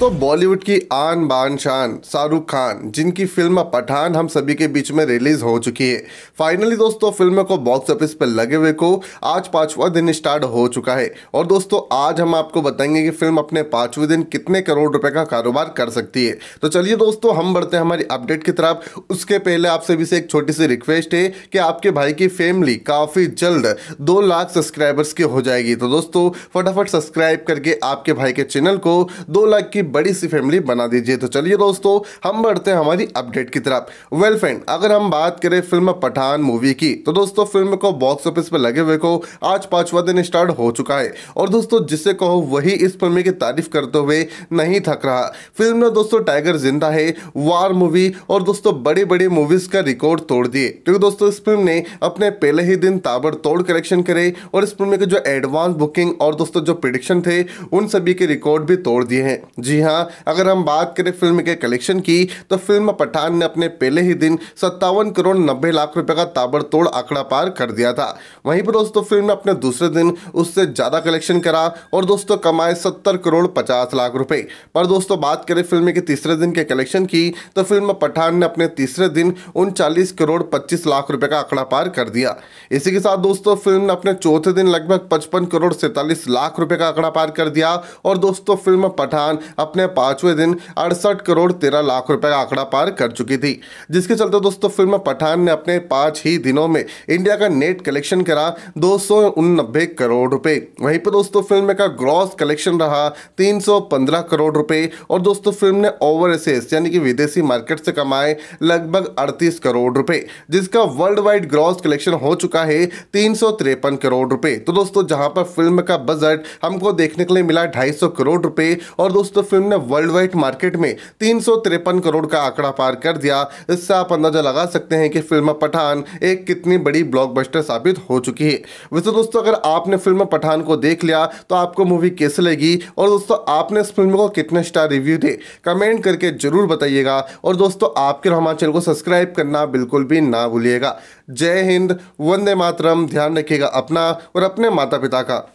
दोस्तों बॉलीवुड की आन बान शान शाहरुख खान जिनकी फिल्म पठान हम सभी के बीच में रिलीज हो चुकी है फाइनली दोस्तों फिल्म को बॉक्स ऑफिस पर लगे हुए को आज पांचवा दिन स्टार्ट हो चुका है और दोस्तों आज हम आपको बताएंगे कि फिल्म अपने पांचवें दिन कितने करोड़ रुपए का कारोबार कर सकती है तो चलिए दोस्तों हम बढ़ते हैं हमारी अपडेट की तरफ उसके पहले आप सभी से एक छोटी सी रिक्वेस्ट है कि आपके भाई की फैमिली काफ़ी जल्द दो लाख सब्सक्राइबर्स की हो जाएगी तो दोस्तों फटाफट सब्सक्राइब करके आपके भाई के चैनल को दो लाख की बड़ी सी फैमिली बना दीजिए तो चलिए दोस्तों हम बढ़ते हैं हमारी अपडेट की तरफ वेल फ्रेंड अगर हम बात करें फिल्म पठान मूवी की तो दोस्तों फिल्म को बॉक्स ऑफिस पर लगे हुए को आज पांचवा दिन स्टार्ट हो चुका है और दोस्तों जिसे कहो वही इस फिल्म की तारीफ करते हुए नहीं थक रहा फिल्म ने दोस्तों टाइगर जिंदा है वार मूवी और दोस्तों बड़ी बड़ी मूवीज का रिकॉर्ड तोड़ दिए क्योंकि दोस्तों इस फिल्म ने अपने पहले ही दिन ताबड़तोड़ कलेक्शन करे और इस फिल्म के जो एडवांस बुकिंग और दोस्तों जो प्रिडिक्शन थे उन सभी के रिकॉर्ड भी तोड़ दिए हैं जी जी हाँ अगर हम बात करें फिल्म के कलेक्शन की तो फिल्म पठान ने अपने पहले ही दिन सत्तावन करोड़ नब्बे लाख रुपए का ताबड़तोड़ आंकड़ा पार कर दिया था वहीं पर दोस्तों फिल्म ने अपने दूसरे दिन उससे ज़्यादा कलेक्शन करा और दोस्तों कमाए सत्तर करोड़ पचास लाख रुपए पर दोस्तों बात करें फिल्म के तीसरे दिन के कलेक्शन की तो फिल्म पठान ने अपने तीसरे दिन उनचालीस करोड़ पच्चीस लाख रुपए का आंकड़ा पार कर दिया इसी के साथ दोस्तों फिल्म ने अपने चौथे दिन लगभग पचपन करोड़ सैतालीस लाख रुपए का आंकड़ा पार कर दिया और दोस्तों फिल्म पठान अपने पांचवें दिन अड़सठ करोड़ तेरह लाख रुपए का आंकड़ा पार कर चुकी थी जिसके चलते दोस्तों फिल्म पठान ने अपने पांच ही दिनों में इंडिया का नेट कलेक्शन करा दो करोड़ रुपए वहीं पर दोस्तों फिल्म का ग्रॉस कलेक्शन रहा तीन करोड़ रुपए और दोस्तों फिल्म ने ओवरसीज यानी कि विदेशी मार्केट से कमाए लगभग अड़तीस करोड़ रुपए जिसका वर्ल्ड वाइड ग्रॉस कलेक्शन हो चुका है तीन करोड़ रुपए तो दोस्तों जहां पर फिल्म का बजट हमको देखने के लिए मिला ढाई करोड़ रुपए और दोस्तों फिल्म ने वर्ल्ड वाइड मार्केट में तीन करोड़ का आंकड़ा पार कर दिया इससे आप अंदाजा लगा सकते हैं कि फिल्म पठान एक कितनी बड़ी ब्लॉकबस्टर साबित हो चुकी है वैसे दोस्तों अगर आपने फिल्म पठान को देख लिया तो आपको मूवी कैसे लगी और दोस्तों आपने इस फिल्म को कितने स्टार रिव्यू दे कमेंट करके जरूर बताइएगा और दोस्तों आपके हमारे चैनल को सब्सक्राइब करना बिल्कुल भी ना भूलिएगा जय हिंद वंदे मातरम ध्यान रखिएगा अपना और अपने माता पिता का